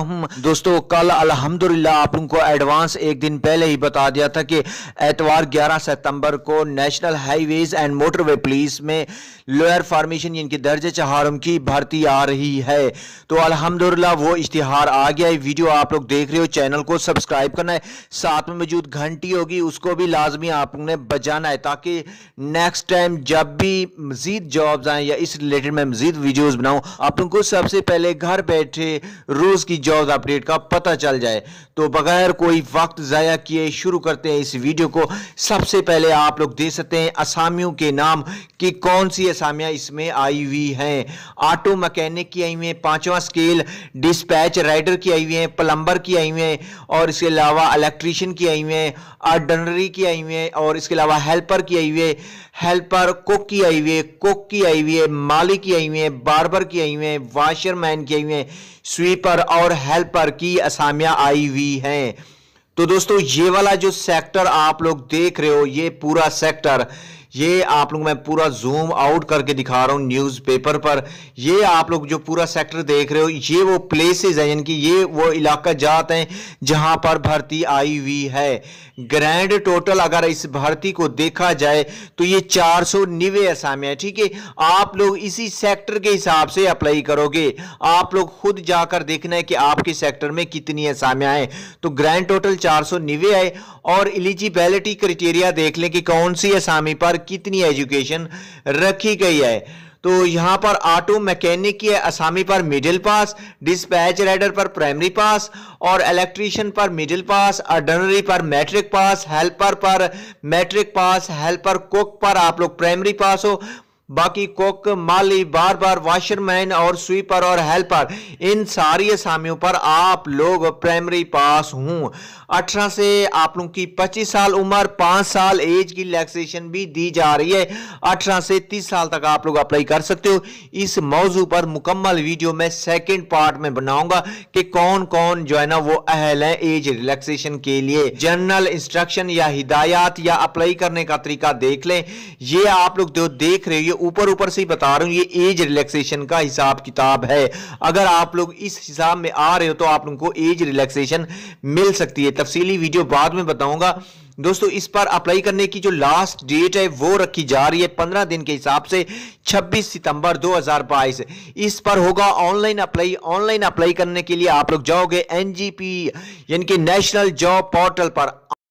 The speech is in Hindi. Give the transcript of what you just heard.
करता हूँ दोस्तों कल अलहमदुल्ला आप लोगों को एडवांस एक दिन पहले ही बता दिया था कि एतवार 11 सितंबर को national highways and motorway police में लोअर फार्मेशन यानी दर्ज चहारम की भर्ती आ रही है तो अलहमदुल्ला वो इश्तिहार आ गया है वीडियो आप लोग देख रहे हो चैनल को सब्सक्राइब करना है साथ में मौजूद घंटी होगी उसको भी लाजमी आप ने बजाना है ताकि नेक्स्ट टाइम जब भी मजीद जॉब्स आए या इस रिलेटेड मैं मजीद वीडियोज़ बनाऊँ आप लोग को सबसे पहले घर बैठे रोज़ की जॉब अपडेट का पता चल जाए तो बगैर कोई वक्त ज़ाया किए शुरू करते हैं इस वीडियो को सबसे पहले आप लोग दे सकते हैं असामियों के नाम कि कौन सी असामियाँ इसमें आई हुई हैं ऑटो मकैनिक की आई हुई हैं पाँचवा स्केल डिस्पैच राइडर की आई हुई हैं प्लम्बर की आई हुई हैं और इसके अलावा इलेक्ट्रीशियन की आई हुई हैं आर्डनरी की आई हुई हैं और इसके अलावा हेल्पर की आई हुई है हेल्पर कुक की आई हुई है कुक की आई हुई है मालिक की आई हुई है बारबर की आई हुई है वाशरमैन की आई हुई है स्वीपर और हेल्पर की असामियां आई हुई हैं तो दोस्तों ये वाला जो सेक्टर आप लोग देख रहे हो ये पूरा सेक्टर ये आप लोग मैं पूरा जूम आउट करके दिखा रहा हूँ न्यूज़पेपर पर ये आप लोग जो पूरा सेक्टर देख रहे हो ये वो प्लेसेस हैं यानी कि ये वो इलाका जात हैं जहाँ पर भर्ती आई हुई है ग्रैंड टोटल अगर इस भर्ती को देखा जाए तो ये चार सौ निवे असामियाँ ठीक है आप लोग इसी सेक्टर के हिसाब से अप्लाई करोगे आप लोग खुद जाकर देखना है कि आपके सेक्टर में कितनी असामियाँ हैं तो ग्रैंड टोटल चार सौ निवे है और एलिजिबिलिटी क्राइटेरिया देख लें कि कौन सी असामी पर कितनी एजुकेशन रखी गई है तो यहाँ पर ऑटो मैकेनिक की असामी पर मिडिल पास डिस्पैच राइडर पर प्राइमरी पास और इलेक्ट्रीशियन पर मिडिल पास अर्डनरी पर मैट्रिक पास हेल्पर पर मैट्रिक पास हेल्पर कुक पर आप लोग प्राइमरी पास हो बाकी कुक माली बार बार वॉशरमैन और स्वीपर और हेल्पर इन सारी असामियों पर आप लोग प्राइमरी पास हूँ अठारह से आप लोगों की पच्चीस साल उम्र पाँच साल एज की रिलैक्सेशन भी दी जा रही है अठारह से तीस साल तक आप लोग अप्लाई कर सकते हो इस मौजू पर मुकम्मल वीडियो में सेकेंड पार्ट में बनाऊंगा कि कौन कौन जो है ना वो अहल है एज रिलैक्सेशन के लिए जनरल इंस्ट्रक्शन या हिदायत या अप्लाई करने का तरीका देख लें ये आप लोग जो देख रहे हो ऊपर ऊपर से ही बता रहा हूँ ये एज रिलैक्सेशन का हिसाब किताब है अगर आप लोग इस हिसाब में आ रहे हो तो आप लोगों को एज रिलैक्सेशन मिल सकती है तफसीली वीडियो बाद में बताऊंगा दोस्तों इस पर अप्लाई करने की जो लास्ट डेट है वो रखी जा रही है पंद्रह दिन के हिसाब से छब्बीस सितंबर दो हजार बाईस इस पर होगा ऑनलाइन अप्लाई ऑनलाइन अप्लाई करने के लिए आप लोग जाओगे एनजीपी यानी कि नेशनल जॉब पोर्टल पर